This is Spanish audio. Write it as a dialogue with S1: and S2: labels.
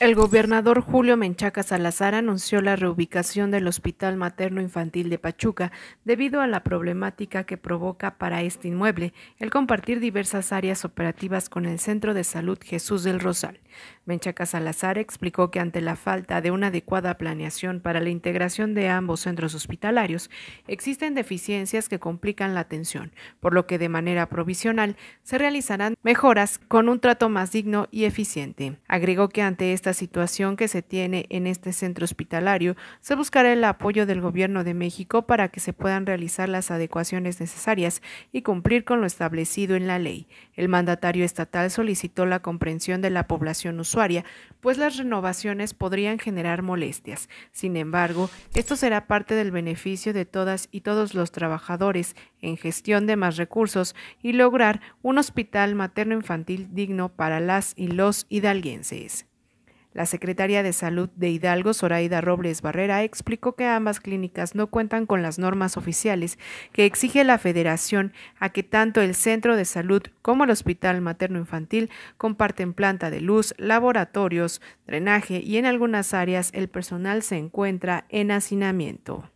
S1: El gobernador Julio Menchaca Salazar anunció la reubicación del Hospital Materno Infantil de Pachuca debido a la problemática que provoca para este inmueble el compartir diversas áreas operativas con el Centro de Salud Jesús del Rosal. Menchaca Salazar explicó que ante la falta de una adecuada planeación para la integración de ambos centros hospitalarios, existen deficiencias que complican la atención, por lo que de manera provisional se realizarán mejoras con un trato más digno y eficiente. Agregó que ante esta situación que se tiene en este centro hospitalario, se buscará el apoyo del Gobierno de México para que se puedan realizar las adecuaciones necesarias y cumplir con lo establecido en la ley. El mandatario estatal solicitó la comprensión de la población usuaria, pues las renovaciones podrían generar molestias. Sin embargo, esto será parte del beneficio de todas y todos los trabajadores en gestión de más recursos y lograr un hospital materno-infantil digno para las y los hidalguenses. La secretaria de Salud de Hidalgo, Zoraida Robles Barrera, explicó que ambas clínicas no cuentan con las normas oficiales que exige la Federación a que tanto el Centro de Salud como el Hospital Materno Infantil comparten planta de luz, laboratorios, drenaje y en algunas áreas el personal se encuentra en hacinamiento.